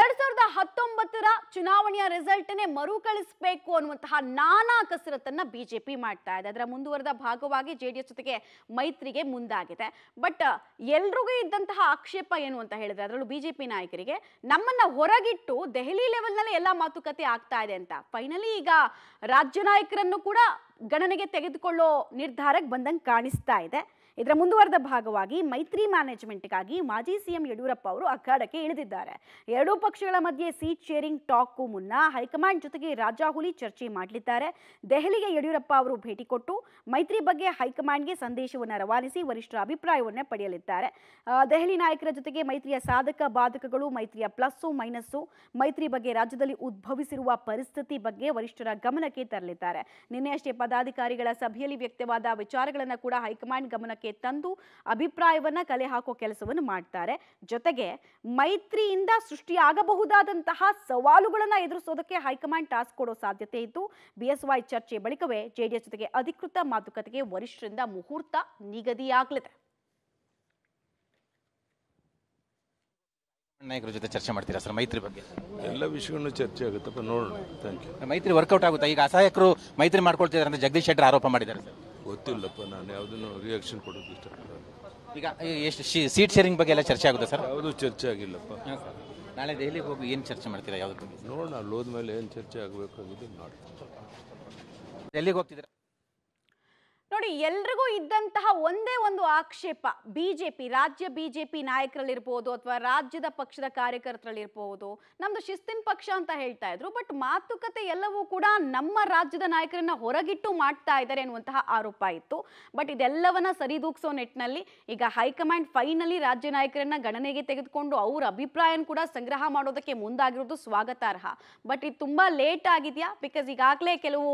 ಎರಡ್ ಸಾವಿರದ ಹತ್ತೊಂಬತ್ತರ ಚುನಾವಣೆಯ ರಿಸಲ್ಟ್ನೇ ಮರುಕಳಿಸಬೇಕು ಅನ್ನುವಂತಹ ನಾನಾ ಕಸರತ್ತನ್ನ ಬಿಜೆಪಿ ಮಾಡ್ತಾ ಇದೆ ಅದರ ಮುಂದುವರೆದ ಭಾಗವಾಗಿ ಜೆ ಡಿ ಎಸ್ ಜೊತೆಗೆ ಮೈತ್ರಿಗೆ ಮುಂದಾಗಿದೆ ಬಟ್ ಎಲ್ರಿಗೂ ಇದ್ದಂತಹ ಆಕ್ಷೇಪ ಏನು ಅಂತ ಹೇಳಿದ್ರೆ ಅದರಲ್ಲೂ ಬಿಜೆಪಿ ನಾಯಕರಿಗೆ ನಮ್ಮನ್ನ ಹೊರಗಿಟ್ಟು ದೆಹಲಿ ಲೆವೆಲ್ ನಲ್ಲಿ ಎಲ್ಲಾ ಮಾತುಕತೆ ಆಗ್ತಾ ಇದೆ ಅಂತ ಫೈನಲಿ ಈಗ ರಾಜ್ಯ ನಾಯಕರನ್ನು ಕೂಡ ಗಣನೆಗೆ ತೆಗೆದುಕೊಳ್ಳೋ ನಿರ್ಧಾರಕ್ಕೆ ಬಂದಂಗೆ ಕಾಣಿಸ್ತಾ ಇದೆ ಇದರ ಮುಂದುವರೆದ ಭಾಗವಾಗಿ ಮೈತ್ರಿ ಮ್ಯಾನೇಜ್ಮೆಂಟ್ಗಾಗಿ ಮಾಜಿ ಸಿಎಂ ಯಡಿಯೂರಪ್ಪ ಅವರು ಅಖಾಡಕ್ಕೆ ಇಳಿದಿದ್ದಾರೆ ಎರಡೂ ಪಕ್ಷಗಳ ಮಧ್ಯೆ ಸೀಟ್ ಶೇರಿಂಗ್ ಟಾಕ್ ಮುನ್ನ ಹೈಕಮಾಂಡ್ ಜೊತೆಗೆ ರಾಜಾಹುಲಿ ಚರ್ಚೆ ಮಾಡಲಿದ್ದಾರೆ ದೆಹಲಿಗೆ ಯಡಿಯೂರಪ್ಪ ಅವರು ಭೇಟಿ ಕೊಟ್ಟು ಮೈತ್ರಿ ಬಗ್ಗೆ ಹೈಕಮಾಂಡ್ಗೆ ಸಂದೇಶವನ್ನು ರವಾನಿಸಿ ವರಿಷ್ಠರ ಅಭಿಪ್ರಾಯವನ್ನ ಪಡೆಯಲಿದ್ದಾರೆ ದೆಹಲಿ ನಾಯಕರ ಜೊತೆಗೆ ಮೈತ್ರಿಯ ಸಾಧಕ ಬಾಧಕಗಳು ಮೈತ್ರಿಯ ಪ್ಲಸ್ಸು ಮೈನಸ್ಸು ಮೈತ್ರಿ ಬಗ್ಗೆ ರಾಜ್ಯದಲ್ಲಿ ಉದ್ಭವಿಸಿರುವ ಪರಿಸ್ಥಿತಿ ಬಗ್ಗೆ ವರಿಷ್ಠರ ಗಮನಕ್ಕೆ ತರಲಿದ್ದಾರೆ ನಿನ್ನೆ ಪದಾಧಿಕಾರಿಗಳ ಸಭೆಯಲ್ಲಿ ವ್ಯಕ್ತವಾದ ವಿಚಾರಗಳನ್ನು ಕೂಡ ಹೈಕಮಾಂಡ್ ಗಮನಕ್ಕೆ ತಂದು ಅಭಿಪ್ರಾಯವನ್ನು ಕಲೆ ಹಾಕೋ ಕೆಲಸವನ್ನು ಮಾಡ್ತಾರೆ ಜೊತೆಗೆ ಮೈತ್ರಿಯಿಂದ ಸೃಷ್ಟಿಯಾಗಬಹುದಾದಂತಹ ಸವಾಲುಗಳನ್ನು ಎದುರಿಸೋದಕ್ಕೆ ಹೈಕಮಾಂಡ್ ಟಾಸ್ಕ್ ಕೊಡೋ ಸಾಧ್ಯತೆ ಇದ್ದು ಬಿ ವೈ ಚರ್ಚೆ ಬಳಿಕವೇ ಜೆಡಿಎಸ್ ಜೊತೆಗೆ ಅಧಿಕೃತ ಮಾತುಕತೆಗೆ ವರಿಷ್ಠರಿಂದ ಮುಹೂರ್ತ ನಿಗದಿಯಾಗಲಿದೆ ನಾಯಕರ ಜೊತೆ ಚರ್ಚೆ ಮಾಡ್ತೀರಾ ಸರ್ ಮೈತ್ರಿ ಬಗ್ಗೆ ಎಲ್ಲ ವಿಷಯಗಳನ್ನು ಚರ್ಚೆ ಆಗುತ್ತೆ ನೋಡೋಣ ಥ್ಯಾಂಕ್ ಯು ಮೈತ್ರಿ ವರ್ಕೌಟ್ ಆಗುತ್ತೆ ಈಗ ಅಸಹಾಯಕರು ಮೈತ್ರಿ ಮಾಡ್ಕೊಳ್ತಿದ್ದಾರೆ ಅಂತ ಜಗದೀಶ್ ಶೆಟ್ಟರ್ ಆರೋಪ ಮಾಡಿದ್ದಾರೆ ಸರ್ ಗೊತ್ತಿಲ್ಲಪ್ಪ ನಾನು ಯಾವುದನ್ನು ರಿಯಾಕ್ಷನ್ ಕೊಡೋದು ಇಷ್ಟ ಈಗ ಎಷ್ಟು ಸೀಟ್ ಶೇರಿಂಗ್ ಬಗ್ಗೆ ಎಲ್ಲ ಚರ್ಚೆ ಆಗುತ್ತೆ ಸರ್ ಯಾವುದು ಚರ್ಚೆ ಆಗಿಲ್ಲಪ್ಪ ನಾಳೆ ದೆಹಲಿಗೆ ಹೋಗಿ ಏನು ಚರ್ಚೆ ಮಾಡ್ತೀರಾ ಯಾವ್ದು ನೋಡೋಣ ಅಲ್ಲಿ ಮೇಲೆ ಏನು ಚರ್ಚೆ ಆಗಬೇಕಾಗಿದೆ ನೋಡಿ ಎಲ್ಲಿಗೆ ಹೋಗ್ತಿದ್ದೀರಾ ನೋಡಿ ಎಲ್ರಿಗೂ ಇದ್ದಂತಹ ಒಂದೇ ಒಂದು ಆಕ್ಷೇಪ ಬಿಜೆಪಿ ರಾಜ್ಯ ಬಿಜೆಪಿ ನಾಯಕರಲ್ಲಿರ್ಬೋದು ಅಥವಾ ರಾಜ್ಯದ ಪಕ್ಷದ ಕಾರ್ಯಕರ್ತರಲ್ಲಿರ್ಬೋದು ನಮ್ದು ಶಿಸ್ತಿನ ಪಕ್ಷ ಅಂತ ಹೇಳ್ತಾ ಇದ್ರು ಬಟ್ ಮಾತುಕತೆ ಎಲ್ಲವೂ ಕೂಡ ನಮ್ಮ ರಾಜ್ಯದ ನಾಯಕರನ್ನ ಹೊರಗಿಟ್ಟು ಮಾಡ್ತಾ ಇದ್ದಾರೆ ಎನ್ನುವಂತಹ ಆರೋಪ ಇತ್ತು ಬಟ್ ಇದೆಲ್ಲವನ್ನ ಸರಿದೂಗಿಸೋ ನಿಟ್ಟಿನಲ್ಲಿ ಈಗ ಹೈಕಮಾಂಡ್ ಫೈನಲಿ ರಾಜ್ಯ ನಾಯಕರನ್ನ ಗಣನೆಗೆ ತೆಗೆದುಕೊಂಡು ಅವ್ರ ಅಭಿಪ್ರಾಯನ ಕೂಡ ಸಂಗ್ರಹ ಮಾಡೋದಕ್ಕೆ ಮುಂದಾಗಿರೋದು ಸ್ವಾಗತಾರ್ಹ ಬಟ್ ಇದು ತುಂಬಾ ಲೇಟ್ ಆಗಿದೆಯಾ ಬಿಕಾಸ್ ಈಗಾಗಲೇ ಕೆಲವು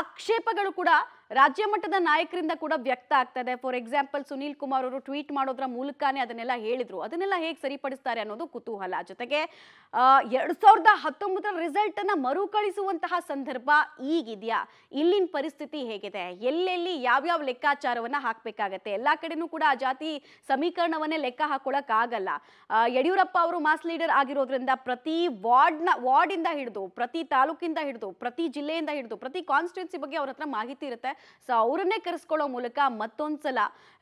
ಆಕ್ಷೇಪಗಳು ಕೂಡ ರಾಜ್ಯ ಮಟ್ಟದ ನಾಯಕರಿಂದ ಕೂಡ ವ್ಯಕ್ತ ಆಗ್ತದೆ ಫಾರ್ ಎಕ್ಸಾಂಪಲ್ ಸುನೀಲ್ ಕುಮಾರ್ ಅವರು ಟ್ವೀಟ್ ಮಾಡೋದ್ರ ಮೂಲಕನೇ ಅದನ್ನೆಲ್ಲ ಹೇಳಿದ್ರು ಅದನ್ನೆಲ್ಲ ಹೇಗೆ ಸರಿಪಡಿಸ್ತಾರೆ ಅನ್ನೋದು ಕುತೂಹಲ ಜೊತೆಗೆ ಎರಡ್ ಸಾವಿರದ ಹತ್ತೊಂಬತ್ತರ ರಿಸಲ್ಟ್ ಅನ್ನ ಮರುಕಳಿಸುವಂತಹ ಸಂದರ್ಭ ಈಗಿದೆಯಾ ಇಲ್ಲಿನ ಪರಿಸ್ಥಿತಿ ಹೇಗಿದೆ ಎಲ್ಲೆಲ್ಲಿ ಯಾವ್ಯಾವ ಲೆಕ್ಕಾಚಾರವನ್ನ ಹಾಕ್ಬೇಕಾಗತ್ತೆ ಎಲ್ಲಾ ಕಡೆನೂ ಕೂಡ ಆ ಜಾತಿ ಸಮೀಕರಣವನ್ನೇ ಲೆಕ್ಕ ಹಾಕೊಳಕ್ ಆಗಲ್ಲ ಯಡಿಯೂರಪ್ಪ ಅವರು ಮಾಸ್ ಲೀಡರ್ ಆಗಿರೋದ್ರಿಂದ ಪ್ರತಿ ವಾರ್ಡ್ನ ವಾರ್ಡ್ ಇಂದ ಹಿಡಿದು ಪ್ರತಿ ತಾಲೂಕಿಂದ ಹಿಡಿದು ಪ್ರತಿ ಜಿಲ್ಲೆಯಿಂದ ಹಿಡಿದು ಪ್ರತಿ ಕಾನ್ಸ್ಟಿಟ್ಯೂನ್ಸಿ ಬಗ್ಗೆ ಅವ್ರ ಹತ್ರ ಮಾಹಿತಿ ಇರುತ್ತೆ ಸೊ ಅವರನ್ನೇ ಕರೆಸ್ಕೊಳ್ಳೋ ಮೂಲಕ ಮತ್ತೊಂದ್ಸಲ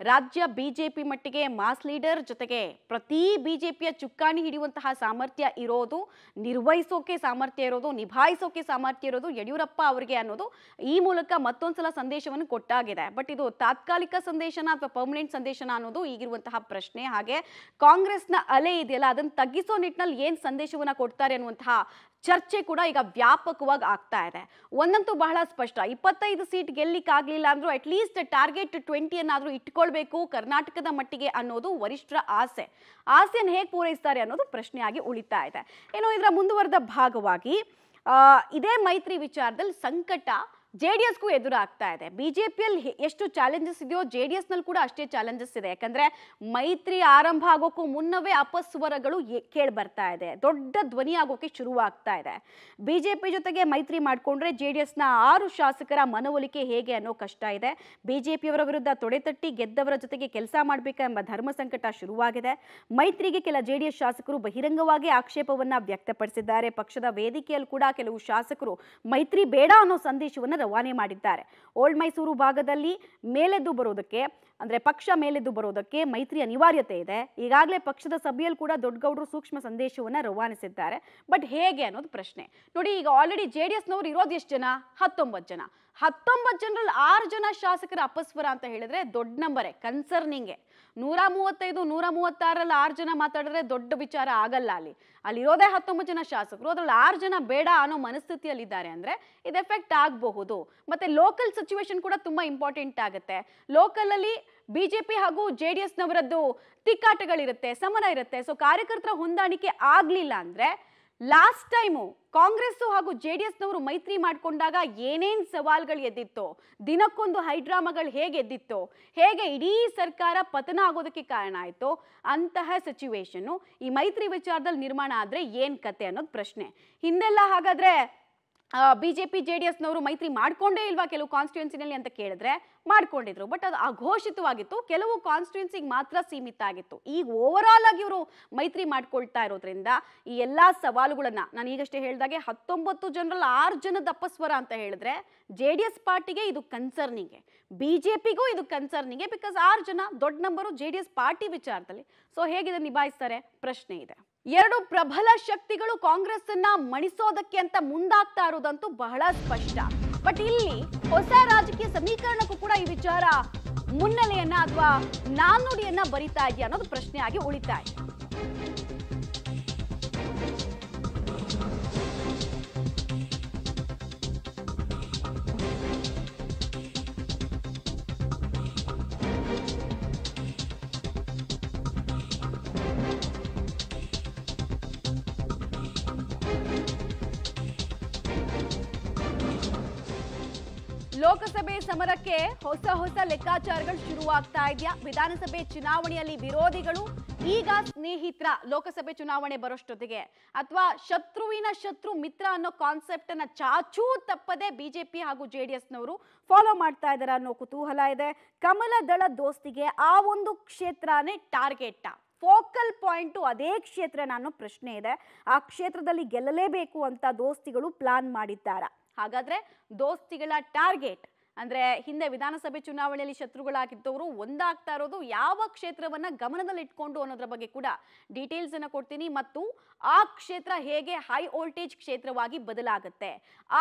ರಾಜ್ಯ ಬಿಜೆಪಿ ಮಟ್ಟಿಗೆ ಮಾಸ್ ಲೀಡರ್ ಜೊತೆಗೆ ಪ್ರತಿ ಬಿಜೆಪಿಯ ಚುಕ್ಕಾಣಿ ಹಿಡಿಯುವಂತಹ ಸಾಮರ್ಥ್ಯ ಇರೋದು ನಿರ್ವಹಿಸೋಕೆ ಸಾಮರ್ಥ್ಯ ಇರೋದು ನಿಭಾಯಿಸೋಕೆ ಸಾಮರ್ಥ್ಯ ಇರೋದು ಯಡಿಯೂರಪ್ಪ ಅವರಿಗೆ ಅನ್ನೋದು ಈ ಮೂಲಕ ಮತ್ತೊಂದ್ಸಲ ಸಂದೇಶವನ್ನು ಕೊಟ್ಟಾಗಿದೆ ಬಟ್ ಇದು ತಾತ್ಕಾಲಿಕ ಸಂದೇಶನ ಅಥವಾ ಪರ್ಮನೆಂಟ್ ಸಂದೇಶನ ಅನ್ನೋದು ಈಗಿರುವಂತಹ ಪ್ರಶ್ನೆ ಹಾಗೆ ಕಾಂಗ್ರೆಸ್ನ ಅಲೆ ಇದೆಯಲ್ಲ ಅದನ್ನು ತಗ್ಗಿಸೋ ನಿಟ್ಟಿನಲ್ಲಿ ಏನು ಸಂದೇಶವನ್ನ ಕೊಡ್ತಾರೆ ಅನ್ನುವಂತಹ ಚರ್ಚೆ ಕೂಡ ಈಗ ವ್ಯಾಪಕವಾಗಿ ಆಗ್ತಾ ಇದೆ ಒಂದಂತೂ ಬಹಳ ಸ್ಪಷ್ಟ ಇಪ್ಪತ್ತೈದು ಸೀಟ್ ಗೆಲ್ಲಿಕ್ಕಾಗಲಿಲ್ಲ ಅಂದ್ರೂ ಲೀಸ್ಟ್ ಟಾರ್ಗೆಟ್ ಟ್ವೆಂಟಿಯನ್ನಾದರೂ ಇಟ್ಕೊಳ್ಬೇಕು ಕರ್ನಾಟಕದ ಮಟ್ಟಿಗೆ ಅನ್ನೋದು ವರಿಷ್ಠರ ಆಸೆ ಆಸೆಯನ್ನು ಹೇಗೆ ಪೂರೈಸ್ತಾರೆ ಅನ್ನೋದು ಪ್ರಶ್ನೆಯಾಗಿ ಉಳಿತಾ ಇದೆ ಏನೋ ಇದರ ಮುಂದುವರೆದ ಭಾಗವಾಗಿ ಇದೇ ಮೈತ್ರಿ ವಿಚಾರದಲ್ಲಿ ಸಂಕಟ ಜೆ ಡಿ ಎಸ್ಗೂ ಎದುರಾಗ್ತಾ ಇದೆ ಬಿಜೆಪಿಯಲ್ಲಿ ಎಷ್ಟು ಚಾಲೆಂಜಸ್ ಇದೆಯೋ ಜೆ ಡಿ ಎಸ್ನಲ್ಲಿ ಕೂಡ ಅಷ್ಟೇ ಚಾಲೆಂಜಸ್ ಇದೆ ಯಾಕಂದ್ರೆ ಮೈತ್ರಿ ಆರಂಭ ಆಗೋಕ್ಕೂ ಮುನ್ನವೇ ಅಪಸ್ವರಗಳು ಕೇಳಿ ಬರ್ತಾ ಇದೆ ದೊಡ್ಡ ಧ್ವನಿ ಆಗೋಕೆ ಶುರುವಾಗ್ತಾ ಇದೆ ಬಿಜೆಪಿ ಜೊತೆಗೆ ಮೈತ್ರಿ ಮಾಡಿಕೊಂಡ್ರೆ ಜೆ ಡಿ ಎಸ್ನ ಆರು ಶಾಸಕರ ಮನವೊಲಿಕೆ ಹೇಗೆ ಅನ್ನೋ ಕಷ್ಟ ಇದೆ ಬಿಜೆಪಿಯವರ ವಿರುದ್ಧ ತೊಡೆತಟ್ಟಿ ಗೆದ್ದವರ ಜೊತೆಗೆ ಕೆಲಸ ಮಾಡಬೇಕೆಂಬ ಧರ್ಮ ಸಂಕಟ ಶುರುವಾಗಿದೆ ಮೈತ್ರಿಗೆ ಕೆಲ ಜೆ ಶಾಸಕರು ಬಹಿರಂಗವಾಗಿ ಆಕ್ಷೇಪವನ್ನ ವ್ಯಕ್ತಪಡಿಸಿದ್ದಾರೆ ಪಕ್ಷದ ವೇದಿಕೆಯಲ್ಲಿ ಕೂಡ ಕೆಲವು ಶಾಸಕರು ಮೈತ್ರಿ ಬೇಡ ಅನ್ನೋ ಸಂದೇಶವನ್ನು ರವಾನೆ ಮಾಡಿದ್ದಾರೆ ಓಲ್ಡ್ ಮೈಸೂರು ಭಾಗದಲ್ಲಿ ಮೇಲೆದ್ದು ಬರೋದಕ್ಕೆ ಅಂದರೆ ಪಕ್ಷ ಮೇಲೆದ್ದು ಬರೋದಕ್ಕೆ ಮೈತ್ರಿ ಅನಿವಾರ್ಯತೆ ಇದೆ ಈಗಾಗಲೇ ಪಕ್ಷದ ಸಭೆಯಲ್ಲಿ ಕೂಡ ದೊಡ್ಡಗೌಡರು ಸೂಕ್ಷ್ಮ ಸಂದೇಶವನ್ನು ರವಾನಿಸಿದ್ದಾರೆ ಬಟ್ ಹೇಗೆ ಅನ್ನೋದು ಪ್ರಶ್ನೆ ನೋಡಿ ಈಗ ಆಲ್ರೆಡಿ ಜೆ ಡಿ ಎಸ್ನವ್ರು ಇರೋದು ಎಷ್ಟು ಜನ ಹತ್ತೊಂಬತ್ತು ಜನ ಹತ್ತೊಂಬತ್ತು ಜನರಲ್ಲಿ ಆರು ಜನ ಶಾಸಕರ ಅಪಸ್ವರ ಅಂತ ಹೇಳಿದ್ರೆ ದೊಡ್ಡ ನಂಬರೇ ಕನ್ಸರ್ನಿಂಗೆ ನೂರ ಮೂವತ್ತೈದು ನೂರ ಮೂವತ್ತಾರಲ್ಲಿ ಆರು ಜನ ಮಾತಾಡಿದ್ರೆ ದೊಡ್ಡ ವಿಚಾರ ಆಗಲ್ಲ ಅಲ್ಲಿ ಅಲ್ಲಿರೋದೇ ಹತ್ತೊಂಬತ್ತು ಜನ ಶಾಸಕರು ಅದರಲ್ಲಿ ಆರು ಜನ ಬೇಡ ಅನ್ನೋ ಮನಸ್ಥಿತಿಯಲ್ಲಿದ್ದಾರೆ ಅಂದರೆ ಇದು ಎಫೆಕ್ಟ್ ಆಗಬಹುದು ಮತ್ತೆ ಲೋಕಲ್ ಸಿಚುವೇಶನ್ ಕೂಡ ತುಂಬ ಇಂಪಾರ್ಟೆಂಟ್ ಆಗುತ್ತೆ ಲೋಕಲಲ್ಲಿ ಬಿಜೆಪಿ ಹಾಗೂ ಜೆ ಡಿ ಎಸ್ನವರದ್ದು ತಿಕ್ಕಾಟಗಳಿರುತ್ತೆ ಸಮರ ಇರುತ್ತೆ ಸೊ ಕಾರ್ಯಕರ್ತರ ಹೊಂದಾಣಿಕೆ ಆಗಲಿಲ್ಲ ಅಂದರೆ ಲಾಸ್ಟ್ ಟೈಮು ಕಾಂಗ್ರೆಸ್ ಹಾಗೂ ಜೆ ಡಿ ಎಸ್ನವರು ಮೈತ್ರಿ ಮಾಡಿಕೊಂಡಾಗ ಏನೇನು ಸವಾಲುಗಳು ಎದ್ದಿತ್ತು ದಿನಕ್ಕೊಂದು ಹೈಡ್ರಾಮಾಗಳು ಹೇಗೆ ಎದ್ದಿತ್ತು ಹೇಗೆ ಇಡೀ ಸರ್ಕಾರ ಪತನ ಆಗೋದಕ್ಕೆ ಕಾರಣ ಆಯಿತು ಅಂತಹ ಸಿಚುವೇಶನ್ನು ಈ ಮೈತ್ರಿ ವಿಚಾರದಲ್ಲಿ ನಿರ್ಮಾಣ ಆದರೆ ಏನು ಕತೆ ಅನ್ನೋದು ಪ್ರಶ್ನೆ ಹಿಂದೆಲ್ಲ ಹಾಗಾದರೆ B J P J D ಎಸ್ನವರು ಮೈತ್ರಿ ಮಾಡಿಕೊಂಡೇ ಇಲ್ವಾ ಕೆಲವು ಕಾನ್ಸ್ಟಿಟ್ಯೂನ್ಸಿನಲ್ಲಿ ಅಂತ ಕೇಳಿದ್ರೆ ಮಾಡ್ಕೊಂಡಿದ್ರು ಬಟ್ ಅದು ಅಘೋಷಿತವಾಗಿತ್ತು ಕೆಲವು ಕಾನ್ಸ್ಟಿಟ್ಯೂನ್ಸಿಗೆ ಮಾತ್ರ ಸೀಮಿತ ಆಗಿತ್ತು ಈಗ ಓವರ್ ಆಲ್ ಆಗಿ ಇವರು ಮೈತ್ರಿ ಮಾಡ್ಕೊಳ್ತಾ ಇರೋದ್ರಿಂದ ಈ ಎಲ್ಲ ಸವಾಲುಗಳನ್ನು ನಾನು ಈಗಷ್ಟೇ ಹೇಳಿದಾಗೆ ಹತ್ತೊಂಬತ್ತು ಜನರಲ್ಲಿ ಆರು ಜನ ದಪ್ಪಸ್ವರ ಅಂತ ಹೇಳಿದ್ರೆ ಜೆ ಡಿ ಎಸ್ ಪಾರ್ಟಿಗೆ ಇದು ಕನ್ಸರ್ನಿಂಗೆ ಬಿ ಜೆ ಪಿಗೂ ಇದು ಕನ್ಸರ್ನಿಂಗೆ ಬಿಕಾಸ್ ಆರು ಜನ ದೊಡ್ಡ number J D S party ವಿಚಾರದಲ್ಲಿ ಸೊ ಹೇಗಿದೆ ನಿಭಾಯಿಸ್ತಾರೆ ಪ್ರಶ್ನೆ ಇದೆ ಎರಡು ಪ್ರಬಲ ಶಕ್ತಿಗಳು ಕಾಂಗ್ರೆಸ್ ಅನ್ನ ಮಣಿಸೋದಕ್ಕೆ ಅಂತ ಮುಂದಾಗ್ತಾ ಇರೋದಂತೂ ಬಹಳ ಸ್ಪಷ್ಟ ಬಟ್ ಇಲ್ಲಿ ಹೊಸ ರಾಜಕೀಯ ಸಮೀಕರಣಕ್ಕೂ ಕೂಡ ಈ ವಿಚಾರ ಮುನ್ನೆಲೆಯನ್ನ ಅಥವಾ ನಾನುಡಿಯನ್ನ ಬರಿತಾ ಇದೆಯಾ ಅನ್ನೋದು ಪ್ರಶ್ನೆ ಆಗಿ ಉಳಿತಾ ಲೋಕಸಭೆ ಸಮರಕ್ಕೆ ಹೊಸ ಹೊಸ ಲೆಕ್ಕಾಚಾರಗಳು ಶುರುವಾಗ್ತಾ ಇದೆಯಾ ವಿಧಾನಸಭೆ ಚುನಾವಣೆಯಲ್ಲಿ ವಿರೋಧಿಗಳು ಈಗ ಸ್ನೇಹಿತರ ಲೋಕಸಭೆ ಚುನಾವಣೆ ಬರೋಷ್ಟೊತ್ತಿಗೆ ಅಥವಾ ಶತ್ರುವಿನ ಶತ್ರು ಮಿತ್ರ ಅನ್ನೋ ಕಾನ್ಸೆಪ್ಟ್ ಅನ್ನ ಚಾಚೂ ತಪ್ಪದೆ ಬಿಜೆಪಿ ಹಾಗೂ ಜೆ ಡಿ ಎಸ್ನವರು ಫಾಲೋ ಮಾಡ್ತಾ ಇದ್ದಾರೆ ಅನ್ನೋ ಕುತೂಹಲ ಇದೆ ಕಮಲದಳ ದೋಸ್ತಿಗೆ ಆ ಒಂದು ಕ್ಷೇತ್ರನೇ ಟಾರ್ಗೆಟ್ ಫೋಕಲ್ ಪಾಯಿಂಟು ಅದೇ ಕ್ಷೇತ್ರ ಅನ್ನೋ ಪ್ರಶ್ನೆ ಇದೆ ಆ ಕ್ಷೇತ್ರದಲ್ಲಿ ಗೆಲ್ಲಲೇಬೇಕು ಅಂತ ದೋಸ್ತಿಗಳು ಪ್ಲಾನ್ ಮಾಡಿದ್ದಾರೆ ಹಾಗಾದರೆ ದೋಸ್ತಿಗಳ ಟಾರ್ಗೆಟ್ ಅಂದರೆ ಹಿಂದೆ ವಿಧಾನಸಭೆ ಚುನಾವಣೆಯಲ್ಲಿ ಶತ್ರುಗಳಾಗಿದ್ದವರು ಒಂದಾಗ್ತಾ ಇರೋದು ಯಾವ ಕ್ಷೇತ್ರವನ್ನು ಗಮನದಲ್ಲಿಟ್ಕೊಂಡು ಅನ್ನೋದ್ರ ಬಗ್ಗೆ ಕೂಡ ಡೀಟೇಲ್ಸನ್ನು ಕೊಡ್ತೀನಿ ಮತ್ತು ಆ ಕ್ಷೇತ್ರ ಹೇಗೆ ಹೈ ವೋಲ್ಟೇಜ್ ಕ್ಷೇತ್ರವಾಗಿ ಬದಲಾಗುತ್ತೆ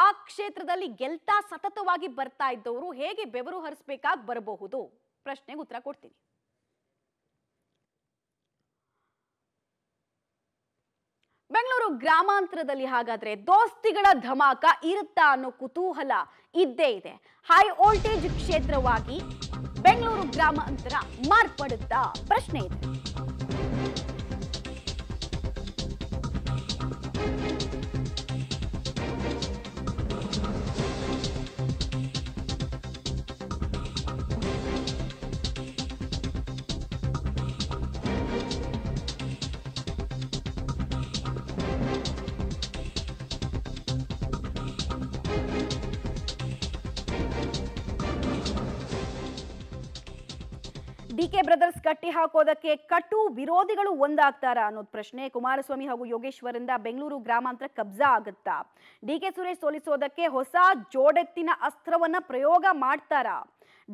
ಆ ಕ್ಷೇತ್ರದಲ್ಲಿ ಗೆಲ್ತಾ ಸತತವಾಗಿ ಬರ್ತಾ ಇದ್ದವರು ಹೇಗೆ ಬೆವರು ಹರಿಸ್ಬೇಕಾಗಿ ಬರಬಹುದು ಪ್ರಶ್ನೆಗೆ ಉತ್ತರ ಕೊಡ್ತೀನಿ ಬೆಂಗಳೂರು ಗ್ರಾಮಾಂತರದಲ್ಲಿ ಹಾಗಾದ್ರೆ ದೋಸ್ತಿಗಳ ಧಮಾಕ ಇರುತ್ತಾ ಅನ್ನೋ ಕುತೂಹಲ ಇದ್ದೇ ಇದೆ ಹೈ ವೋಲ್ಟೇಜ್ ಕ್ಷೇತ್ರವಾಗಿ ಬೆಂಗಳೂರು ಗ್ರಾಮಾಂತರ ಮಾರ್ಪಡುತ್ತಾ ಪ್ರಶ್ನೆ ಇದೆ ಡಿ ಕೆ ಬ್ರದರ್ಸ್ ಕಟ್ಟಿ ಹಾಕೋದಕ್ಕೆ ಕಟು ವಿರೋಧಿಗಳು ಒಂದಾಗ್ತಾರ ಅನ್ನೋದು ಪ್ರಶ್ನೆ ಕುಮಾರಸ್ವಾಮಿ ಹಾಗೂ ಯೋಗೇಶ್ವರಿಂದ ಬೆಂಗಳೂರು ಗ್ರಾಮಾಂತರ ಕಬ್ಜಾ ಆಗುತ್ತಾ ಡಿ ಕೆ ಸುರೇಶ್ ಸೋಲಿಸೋದಕ್ಕೆ ಹೊಸ ಜೋಡೆತ್ತಿನ ಅಸ್ತ್ರವನ್ನ ಪ್ರಯೋಗ ಮಾಡ್ತಾರಾ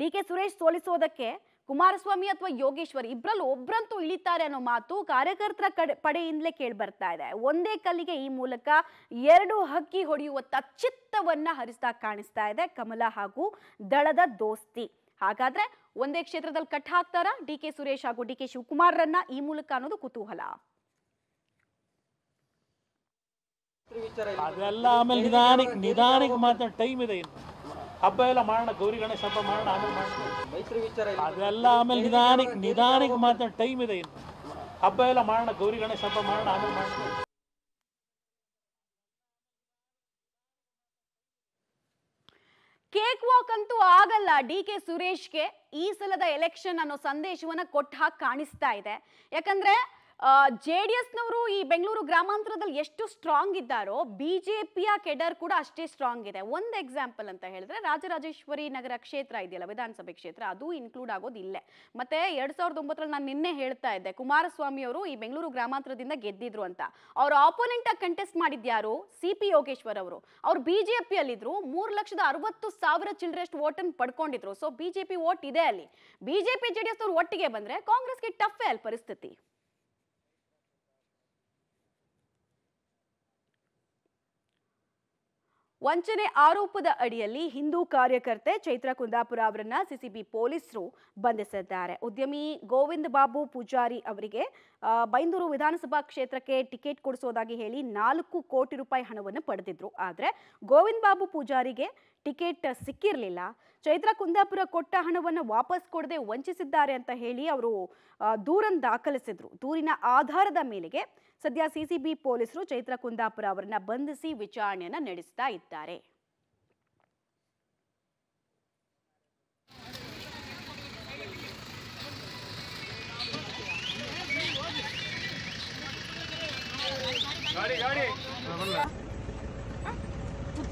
ಡಿ ಕೆ ಸುರೇಶ್ ಸೋಲಿಸೋದಕ್ಕೆ ಕುಮಾರಸ್ವಾಮಿ ಅಥವಾ ಯೋಗೇಶ್ವರ್ ಇಬ್ಬರಲ್ಲೂ ಒಬ್ಬರಂತೂ ಇಳಿತಾರೆ ಅನ್ನೋ ಮಾತು ಕಾರ್ಯಕರ್ತರ ಕಡೆ ಪಡೆಯಿಂದಲೇ ಕೇಳಿ ಬರ್ತಾ ಇದೆ ಒಂದೇ ಕಲ್ಲಿಗೆ ಈ ಮೂಲಕ ಎರಡು ಹಕ್ಕಿ ಹೊಡೆಯುವ ತಚ್ಚಿತ್ತವನ್ನ ಹರಿಸ್ತಾ ಕಾಣಿಸ್ತಾ ಇದೆ ಕಮಲ ಹಾಗೂ ದಳದ ದೋಸ್ತಿ ಹಾಗಾದ್ರೆ ಒಂದೇ ಕ್ಷೇತ್ರದಲ್ಲಿ ಕಟ್ ಹಾಕ್ತಾರ ಡಿ ಕೆ ಸುರೇಶ್ ಹಾಗೂ ಡಿ ಕೆ ರನ್ನ ಈ ಮೂಲಕ ಅನ್ನೋದು ಕುತೂಹಲ ಅದೆಲ್ಲ ಆಮೇಲೆ ನಿಧಾನಕ್ಕೆ ನಿಧಾನಕ್ಕೆ ಮಾತ್ರ ಟೈಮ್ ಇದೆ ಹಬ್ಬ ಎಲ್ಲ ಮಾಡೋಣ ಗೌರಿ ಗಣೇಶ ಹಬ್ಬ ಮಾಡೋಣ ಆಮೇಲೆ ಮೈತ್ರಿ ವಿಚಾರ ಅದೆಲ್ಲ ಆಮೇಲೆ ನಿಧಾನಕ್ಕೆ ನಿಧಾನಕ್ಕೆ ಮಾತ್ರ ಟೈಮ್ ಇದೆ ಏನು ಹಬ್ಬ ಎಲ್ಲ ಮಾಡೋಣ ಗೌರಿ ಗಣೇಶ ಹಬ್ಬ ಮಾಡೋಣ ಆಮೇಲೆ ಮಾಡ್ತೀವಿ ಕೇಕ್ ವಾಕ್ ಅಂತೂ ಆಗಲ್ಲ ಡಿ ಕೆ ಸುರೇಶ್ಗೆ ಈ ಸಲದ ಎಲೆಕ್ಷನ್ ಅನ್ನೋ ಸಂದೇಶವನ್ನ ಕೊಟ್ಟ ಹಾಕಿ ಕಾಣಿಸ್ತಾ ಇದೆ ಯಾಕಂದ್ರೆ ಜೆ ಡಿ ಎಸ್ನವರು ಈ ಬೆಂಗಳೂರು ಗ್ರಾಮಾಂತರದಲ್ಲಿ ಎಷ್ಟು ಸ್ಟ್ರಾಂಗ್ ಇದ್ದಾರೋ ಪಿಯ ಕೆಡರ್ ಕೂಡ ಅಷ್ಟೇ ಸ್ಟ್ರಾಂಗ್ ಇದೆ ಒಂದು ಎಕ್ಸಾಂಪಲ್ ಅಂತ ಹೇಳಿದ್ರೆ ರಾಜರಾಜೇಶ್ವರಿ ನಗರ ಕ್ಷೇತ್ರ ಇದೆಯಲ್ಲ ವಿಧಾನಸಭೆ ಕ್ಷೇತ್ರ ಅದು ಇನ್ಕ್ಲೂಡ್ ಆಗೋದು ಇಲ್ಲೇ ಮತ್ತೆ ಎರಡ್ ಸಾವಿರದ ಒಂಬತ್ತರಲ್ಲಿ ನಾನು ನಿನ್ನೆ ಹೇಳ್ತಾ ಇದ್ದೆ ಕುಮಾರಸ್ವಾಮಿ ಅವರು ಈ ಬೆಂಗಳೂರು ಗ್ರಾಮಾಂತರದಿಂದ ಗೆದ್ದಿದ್ರು ಅಂತ ಅವ್ರ ಆಪೋನೆಂಟ್ ಆಗಿ ಕಂಟೆಸ್ಟ್ ಮಾಡಿದ್ಯಾರು ಸಿ ಪಿ ಯೋಗೇಶ್ವರ್ ಅವರು ಅವ್ರು ಬಿಜೆಪಿಯಲ್ಲಿದ್ರು ಮೂರು ಲಕ್ಷದ ಅರವತ್ತು ಸಾವಿರ ಚಿಲ್ಡ್ರಷ್ಟು ವೋಟನ್ನು ಪಡ್ಕೊಂಡಿದ್ರು ಸೊ ಬಿಜೆಪಿ ವೋಟ್ ಇದೆ ಅಲ್ಲಿ ಬಿಜೆಪಿ ಜೆಡಿಎಸ್ ಅವ್ರು ಒಟ್ಟಿಗೆ ಬಂದ್ರೆ ಕಾಂಗ್ರೆಸ್ಗೆ ಟಫ್ ಅಲ್ಲಿ ಪರಿಸ್ಥಿತಿ ವಂಚನೆ ಆರೋಪದ ಅಡಿಯಲ್ಲಿ ಹಿಂದೂ ಕಾರ್ಯಕರ್ತೆ ಚೈತ್ರ ಕುಂದಾಪುರ ಅವರನ್ನ ಸಿಸಿಬಿ ಪೊಲೀಸರು ಬಂಧಿಸಿದ್ದಾರೆ ಉದ್ಯಮಿ ಗೋವಿಂದ ಬಾಬು ಪೂಜಾರಿ ಅವರಿಗೆ ಬೈಂದೂರು ವಿಧಾನಸಭಾ ಕ್ಷೇತ್ರಕ್ಕೆ ಟಿಕೆಟ್ ಕೊಡಿಸೋದಾಗಿ ಹೇಳಿ ನಾಲ್ಕು ಕೋಟಿ ರೂಪಾಯಿ ಹಣವನ್ನು ಪಡೆದಿದ್ರು ಆದರೆ ಗೋವಿಂದ ಬಾಬು ಪೂಜಾರಿಗೆ ಟಿಕೆಟ್ ಸಿಕ್ಕಿರಲಿಲ್ಲ ಚೈತ್ರ ಕುಂದಾಪುರ ಕೊಟ್ಟ ಹಣವನ್ನು ವಾಪಸ್ ಕೊಡದೆ ವಂಚಿಸಿದ್ದಾರೆ ಅಂತ ಹೇಳಿ ಅವರು ದೂರನ್ನು ದಾಖಲಿಸಿದ್ರು ದೂರಿನ ಆಧಾರದ ಮೇಲೆಗೆ ಸದ್ಯ ಸಿಸಿಬಿ ಪೊಲೀಸರು ಚೈತ್ರ ಕುಂದಾಪುರ ಅವರನ್ನ ಬಂಧಿಸಿ ವಿಚಾರಣೆಯನ್ನು ನಡೆಸ್ತಾ ಇದ್ದಾರೆ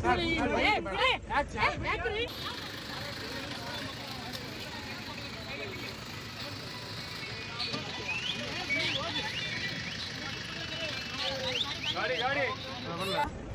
ಗಾಡಿ ಗಾಡಿ